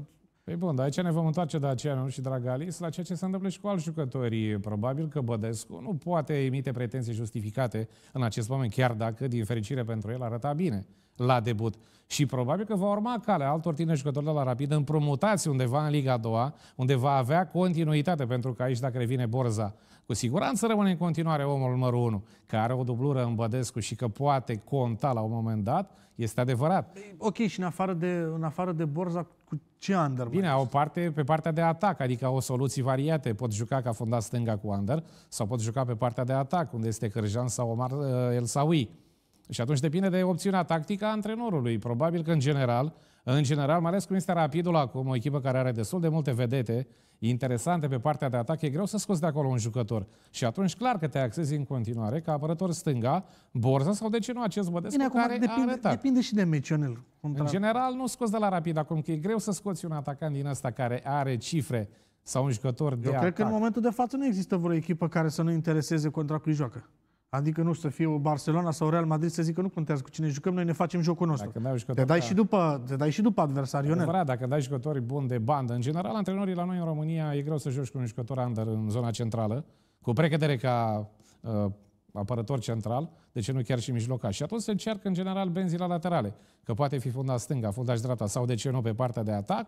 Păi bun, dar aici ne vom întoarce de aceea și Dragalis la ceea ce se întâmplă și cu alți jucători. Probabil că Bădescu nu poate emite pretenții justificate în acest moment, chiar dacă, din fericire pentru el, arăta bine la debut. Și probabil că va urma calea altor tineri jucători de la Rapid împrumutați undeva în Liga a doua, unde va avea continuitate, pentru că aici, dacă revine Borza cu siguranță rămâne în continuare omul numărul 1, care are o dublură în Bădescu și că poate conta la un moment dat, este adevărat. Păi, ok, și în afară de, în afară de Borza, cu ce Under? Bine, au parte, pe partea de atac, adică au soluții variate. Pot juca ca fundat stânga cu Under sau pot juca pe partea de atac, unde este Cărjan sau Omar eh, El Saui. Și atunci depinde de opțiunea tactică a antrenorului. Probabil că, în general, în general, mai ales cum este rapidul acum, o echipă care are destul de multe vedete interesante pe partea de atac, e greu să scoți de acolo un jucător. Și atunci, clar că te axezi în continuare ca apărător stânga, Borza sau de ce nu acest Bădescu Bine, care depinde, depinde și de meciunul. În general, nu scoți de la rapid acum, că e greu să scoți un atacant din ăsta care are cifre sau un jucător de Eu atac. cred că în momentul de față nu există vreo echipă care să nu intereseze contra cui joacă. Adică, nu știu, să fie o Barcelona sau Real Madrid să zică nu contează cu cine jucăm, noi ne facem jocul nostru. Dacă dai jucători, te, dai și după, te dai și după adversari, Ionel. Adevărat, dacă dai jucători buni de bandă, în general, antrenorii la noi în România e greu să joci cu un jucător under în zona centrală, cu precădere ca uh, apărător central, de ce nu chiar și mijlocaș. Și atunci se încearcă în general benzi la laterale, că poate fi fundat stânga, funda dreapta sau de ce nu pe partea de atac,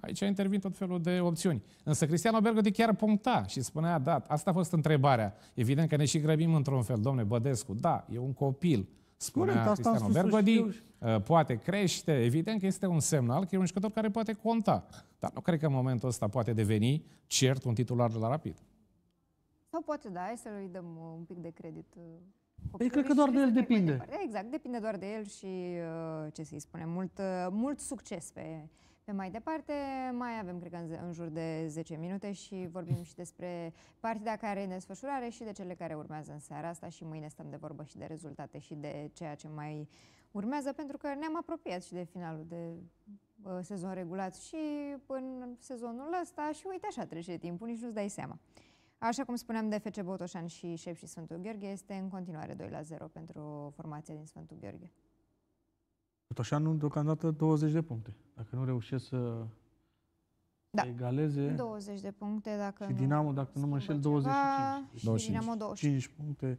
Aici intervin tot felul de opțiuni. Însă Cristiano Bergodi chiar puncta și spunea, da, asta a fost întrebarea. Evident că ne și grăbim într-un fel, domne Bădescu, da, e un copil, spunea Cristian asta Cristiano Bergodi, uh, poate crește, evident că este un semnal că e un jucător care poate conta. Dar nu cred că în momentul ăsta poate deveni cert un titular de la Rapid. Sau poate da, hai să-i dăm uh, un pic de credit uh, Păi cred că doar de el depinde. Exact, depinde doar de el și, ce să-i spunem, mult, mult succes pe pe mai departe, mai avem, cred că, în, în jur de 10 minute și vorbim și despre partida care e în desfășurare și de cele care urmează în seara asta și mâine stăm de vorbă și de rezultate și de ceea ce mai urmează, pentru că ne-am apropiat și de finalul de uh, sezon regulat și în sezonul ăsta și uite așa trece timpul, nici nu-ți dai seama. Așa cum spuneam de FC Botoșan și Șef și Sfântul Gheorghe, este în continuare 2 la 0 pentru formația din Sfântul Gheorghe. Tot așa, nu, deocamdată 20 de puncte. Dacă nu reușesc să da. egaleze... 20 de puncte, dacă Și Dinamo, dacă nu mă înșel, 25. 25. Și Dinamo 25 puncte.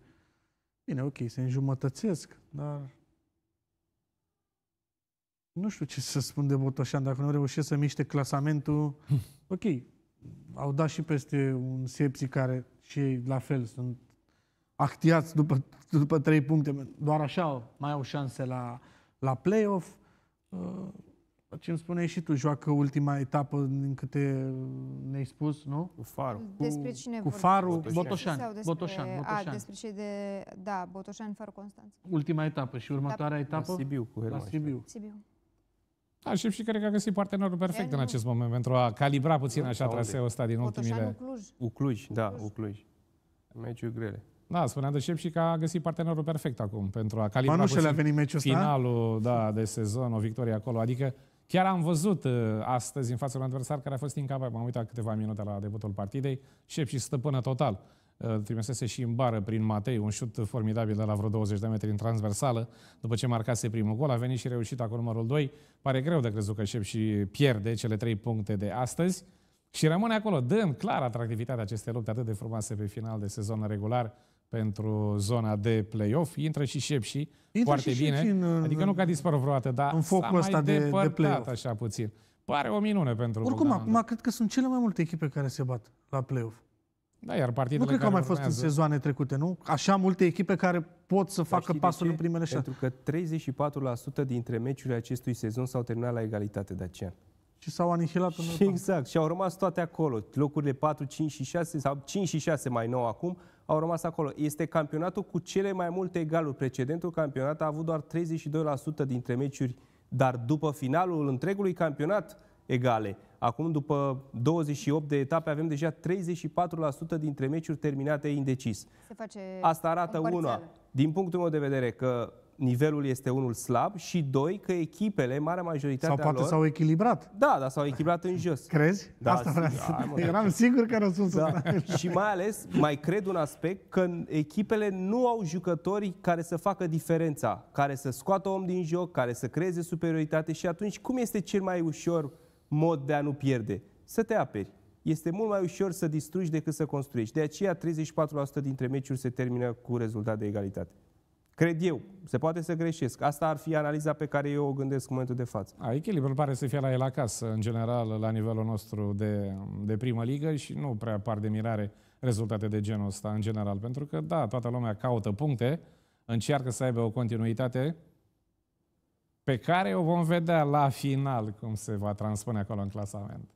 Bine, ok, se înjumătățesc, dar... Nu știu ce să spun de Botoșan, dacă nu reușesc să miște clasamentul... *laughs* Ok, au dat și peste un Sepsi care și la fel sunt actiați după, după trei puncte. Doar așa mai au șanse la la play-off. Uh, ce îmi spuneai și tu, joacă ultima etapă din câte ne-ai spus, nu? Cu Farul. Despre cine Cu Farul, Botoșan. Botoșan. Despre, Botoșan, Botoșan. despre cei de, da, Botoșan, Farul Constanța. Ultima etapă și următoarea da. etapă? La Sibiu, cu La Sibiu. Sibiu. Da, și, și cred că a găsit partenerul perfect în acest moment pentru a calibra puțin așa traseul ăsta din ultimile... Botoșan, Ucluj. Ucluj, da, Ucluj. Meciul grele. Da, spunea șep și că a găsit partenerul perfect acum pentru a calibra nu a venit meciul finalul da, de sezon, o victorie acolo. Adică chiar am văzut uh, astăzi în fața unui adversar care a fost incapabil. M-am uitat câteva minute la debutul partidei. Șep și stăpână total. Uh, trimisese și în bară prin Matei, un șut formidabil de la vreo 20 de metri în transversală, după ce marcase primul gol, a venit și reușit acolo numărul 2. Pare greu de crezut că Șep și pierde cele trei puncte de astăzi. Și rămâne acolo, dăm clar atractivitatea acestei lupte atât de frumoase pe final de sezon regular, pentru zona de play-off, intră și Șepși intră foarte și bine. În, adică nu că a dispărut vreodată, dar în focul ăsta de, de play-off. așa puțin. Pare o minune pentru Oricum, Bogdan acum cred că sunt cele mai multe echipe care se bat la play-off. Da, iar partidele Nu cred că au mai urmează... fost în sezoane trecute, nu? Așa multe echipe care pot să Dar facă pasul în primele șase. Pentru că 34% dintre meciurile acestui sezon s-au terminat la egalitate de aceea. Și s-au anihilat în Exact, și au rămas toate acolo. Locurile 4, 5 și 6, sau 5 și 6 mai nou acum, au rămas acolo. Este campionatul cu cele mai multe egaluri. Precedentul campionat a avut doar 32% dintre meciuri, dar după finalul întregului campionat egale. Acum, după 28 de etape, avem deja 34% dintre meciuri terminate indecis. Se face Asta arată una, din punctul meu de vedere, că nivelul este unul slab și doi, că echipele, marea majoritatea Sau poate lor, s-au echilibrat. Da, dar s-au echilibrat în jos. Crezi? Da, Asta vreau să... Da, Eram sigur că răspunsul da. Și mai ales, mai cred un aspect, că echipele nu au jucători care să facă diferența, care să scoată om din joc, care să creeze superioritate și atunci cum este cel mai ușor mod de a nu pierde? Să te aperi este mult mai ușor să distrugi decât să construiești. De aceea 34% dintre meciuri se termină cu rezultat de egalitate. Cred eu. Se poate să greșesc. Asta ar fi analiza pe care eu o gândesc în momentul de față. A, echilibrul pare să fie la el acasă, în general, la nivelul nostru de, de primă ligă și nu prea par de mirare rezultate de genul ăsta, în general. Pentru că, da, toată lumea caută puncte, încearcă să aibă o continuitate pe care o vom vedea la final cum se va transpune acolo în clasament.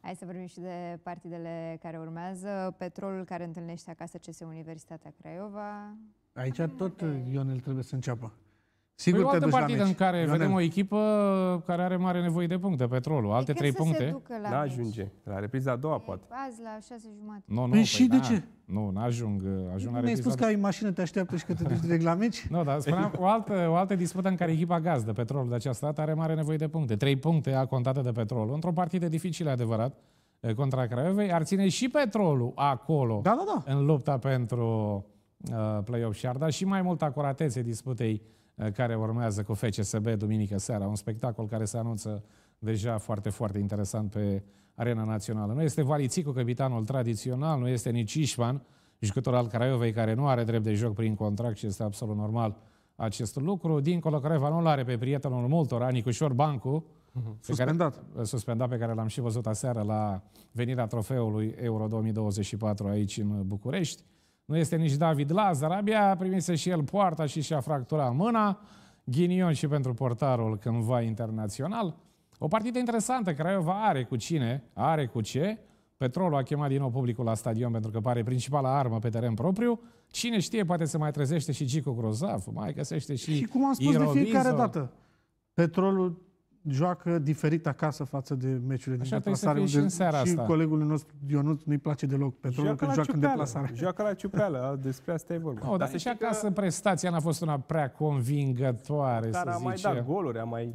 Hai să vorbim și de partidele care urmează. Petrolul care întâlnește acasă CS Universitatea Craiova, Aici tot Ionel trebuie să înceapă. Păi Sigur păi o altă partidă în care Ionel. vedem o echipă care are mare nevoie de puncte, petrolul, păi alte trei puncte. Nu da, ajunge. La repriza a doua, poate. Azi, la șase jumate. Nu, nu, păi, păi și de da. ce? Nu, nu ajung. ajung Mi-ai spus că ai mașină, te așteaptă și că te duci direct la meci? *laughs* Nu, dar spuneam o altă, o altă dispută în care echipa gazdă, petrolul de această dată, are mare nevoie de puncte. Trei puncte a contat de petrol. într-o partidă dificilă, adevărat, contra Craiovei, ar ține și petrolul acolo, da, da, da. în lupta pentru Uh, play-off și arda și mai multă acuratețe disputei uh, care urmează cu FCSB duminică seara. Un spectacol care se anunță deja foarte, foarte interesant pe arena națională. Nu este Valițicu capitanul tradițional, nu este nici Ișman, jucător al Craiovei, care nu are drept de joc prin contract și este absolut normal acest lucru. Dincolo, Craiova nu are pe prietenul multora, Nicușor Bancu, uh-huh. suspendat. Care, uh, suspendat, pe care l-am și văzut aseară la venirea trofeului Euro 2024 aici în București. Nu este nici David Lazar, abia primise și el poarta și și-a fracturat mâna, ghinion și pentru portarul cândva internațional. O partidă interesantă, Craiova are cu cine, are cu ce. Petrolul a chemat din nou publicul la stadion pentru că pare principala armă pe teren propriu. Cine știe, poate se mai trezește și Gico Grozav, mai găsește și Și cum am spus Irovizor. de fiecare dată, petrolul joacă diferit acasă față de meciurile din deplasare. Unde și, în seara și asta. colegul nostru Ionut nu-i place deloc joacă că joacă în deplasare. Joacă la ciupeală, despre asta e vorba. No, dar și acasă că... prestația n-a fost una prea convingătoare, dar să a mai dat goluri, a mai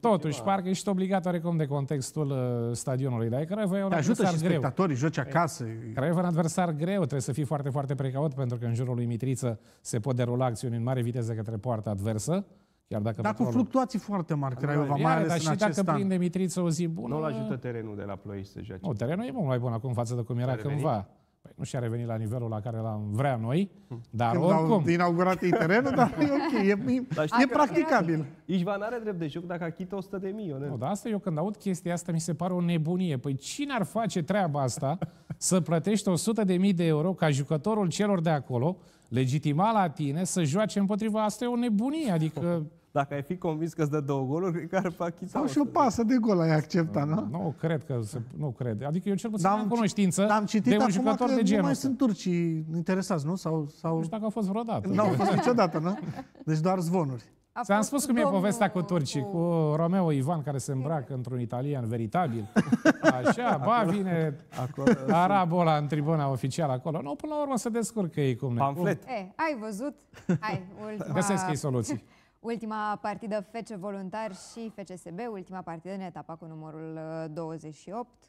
Totuși, ceva. parcă ești obligat oarecum de contextul uh, stadionului, dar Craiova e un Te ajută și greu. spectatorii, joci păi, acasă. Craiova e un adversar greu, trebuie să fii foarte, foarte precaut, pentru că în jurul lui Mitriță se pot derula acțiuni în mare viteză către poarta adversă. Chiar dacă Dar cu fluctuații foarte mari, Craiova, mai ales dar și acest dacă an. prinde Mitriță o zi bună... Nu-l ajută terenul de la Ploiești să joace. Nu, terenul e mult mai bun acum față de cum era cândva. Păi nu și-a revenit la nivelul la care l-am vrea noi, hm. dar Când oricum... Când inaugurat ei terenul, dar e ok, e, e, *laughs* e practicabil. Ișvan are drept de joc dacă achită 100 de mii. Nu, dar asta eu când aud chestia asta mi se pare o nebunie. Păi cine ar face treaba asta să plătești 100 de mii de euro ca jucătorul celor de acolo, legitima la tine, să joace împotriva? Asta e o nebunie, adică... Dacă ai fi convins că îți dă două goluri, cred că ar fac Sau și o pasă de gol ai accepta, nu? Nu, cred că se, nu cred. Adică eu cel puțin am cunoștință am citit de un jucător de genul nu mai sunt turcii interesați, nu? Sau, sau... Nu știu dacă au fost vreodată. Nu au fost niciodată, nu? Deci doar zvonuri. Ți-am spus cum domnul... e povestea cu turcii, cu Romeo Ivan care se îmbracă într-un italian veritabil. *laughs* Așa, acolo, ba, vine Arabola arabul ăla în tribuna oficială acolo. Nu, până la urmă se descurcă ei cum ne. Pamflet. Ei, eh, ai văzut? Ai, ultima... Găsesc ei soluții. Ultima partidă fece Voluntar și FCSB, ultima partidă în etapa cu numărul 28. Uh,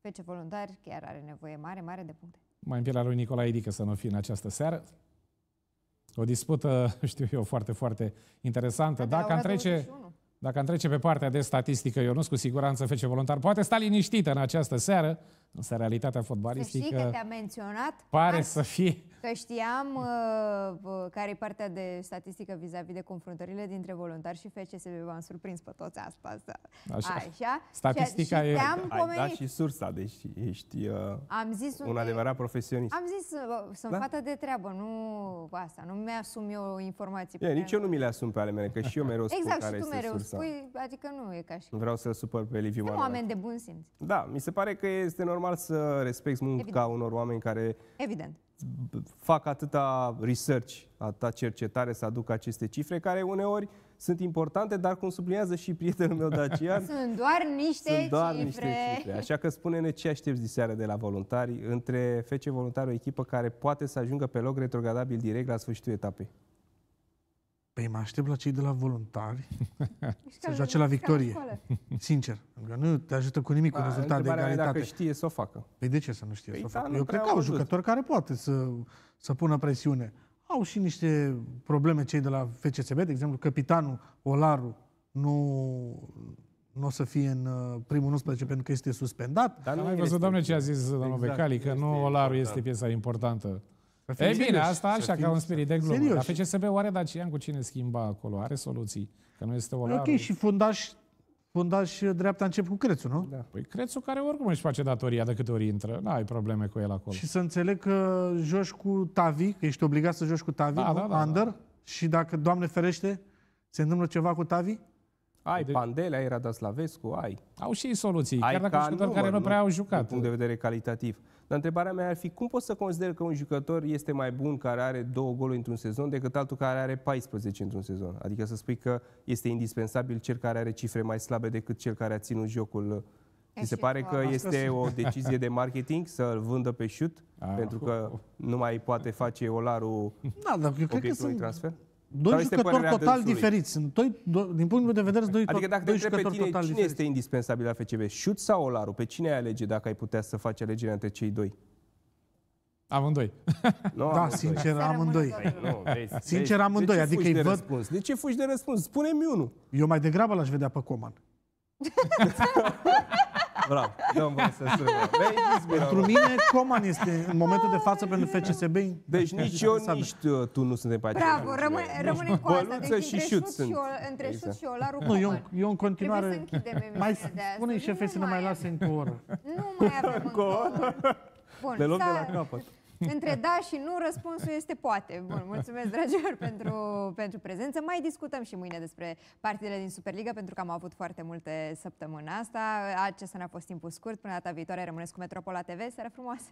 fece Voluntar chiar are nevoie mare, mare de puncte. Mai în lui Nicolae Dică să nu fie în această seară. O dispută, *laughs* știu eu, foarte, foarte interesantă. Dacă am trece... 21. Dacă am trece pe partea de statistică, eu nu cu siguranță fece voluntar. Poate sta liniștită în această seară, însă realitatea fotbalistică... Să știi că te-a menționat. Pare azi, să fie. Că știam uh, uh, care e partea de statistică vis-a-vis -vis de confruntările dintre voluntari și FCSB. V-am surprins pe toți asta. Așa. Așa. Statistica și, și e... Ai pomenit. dat și sursa, deci ești uh, am zis un un adevărat profesionist. Am zis, uh, sunt da? fată de treabă, nu asta. Nu mi-asum eu informații. E, nici eu nu mi le asum pe ale mele, că și eu mereu exact, spun care este sursa spui, exact. adică nu e ca și... Vreau să supăr pe Liviu Sunt oameni de bun simț. Da, mi se pare că este normal să respecti munca Evident. unor oameni care... Evident. Fac atâta research, atâta cercetare să aduc aceste cifre, care uneori sunt importante, dar cum sublinează și prietenul meu Dacian... *laughs* sunt doar niște sunt doar cifre. niște cifre. Așa că spune-ne ce aștepți seara de la voluntari, între fece voluntari, o echipă care poate să ajungă pe loc retrogradabil direct la sfârșitul etapei. Păi mă aștept la cei de la voluntari *laughs* să joace la victorie. Sincer. Nu te ajută cu nimic, cu rezultat de egalitate. Dacă știe să o facă. Păi de ce să nu știe păi să o da, facă? Eu cred că au jucători care poate să, să pună presiune. Au și niște probleme cei de la FCSB, de exemplu, capitanul Olaru nu, nu o să fie în uh, primul 11 pentru că este suspendat. Dar nu ai văzut, doamne, ce a zis domnul exact, Becali, că nu Olaru este piesa importantă. E bine, asta așa ca un spirit de glumă. Serios. La FCSB oare Dacian cu cine schimba acolo? Are soluții? Că nu este o Ok, și fundaș, fundaș dreapta încep cu Crețu, nu? Da. Păi Crețu care oricum își face datoria de câte ori intră. Nu ai probleme cu el acolo. Și să înțeleg că joci cu Tavi, că ești obligat să joci cu Tavi, da, da, da, da, Under, da. și dacă, Doamne ferește, se întâmplă ceva cu Tavi? Ai de... Pandele, ai Radaslavescu, ai. Au și ei soluții, ai chiar dacă ca jucători care nu, nu prea au jucat. Din punct de vedere calitativ. Dar întrebarea mea ar fi, cum poți să consider că un jucător este mai bun care are două goluri într-un sezon decât altul care are 14 într-un sezon? Adică să spui că este indispensabil cel care are cifre mai slabe decât cel care a ținut jocul Ți se pare că este o *laughs* decizie de marketing să-l vândă pe șut? Ah, Pentru că oh, oh. nu mai poate face olarul da, dar eu cred că sunt, transfer? doi Care jucători total diferiți. Sunt doi, do, din punctul de vedere, sunt doi, adică dacă doi jucători pe tine, total cine diferiți. este indispensabil la FCB? Șut sau Olaru? Pe cine ai alege dacă ai putea să faci alegerea între cei doi? Amândoi. *laughs* Nu, da, amândoi. sincer, amândoi. nu, vezi, sincer, amândoi. Adică de adică îi văd... Răspuns? De ce fugi de răspuns? Spune-mi unul. Eu mai degrabă l-aș vedea pe Coman. *laughs* Bravo, dăm voi să sună. Pentru mine, Coman este în momentul de față pentru FCSB. Deci nici eu, nici uh, tu nu suntem pe aceeași. Bravo, rămâne, deci rămâne cu asta. Deci și șut sunt. Între șut și Olaru exact. Nu, eu, eu în continuare... Trebuie să închidem emisiunea de astăzi. spune șefei să ne mai lase încă o oră. Nu mai avem *laughs* încă o oră. Bun, Le luăm de la capăt. Între da și nu, răspunsul este poate. Bun, mulțumesc, dragilor, pentru, pentru prezență. Mai discutăm și mâine despre partidele din Superliga, pentru că am avut foarte multe săptămâni asta. Acesta ne-a fost timpul scurt. Până data viitoare, rămâneți cu Metropola TV. Seara frumoasă!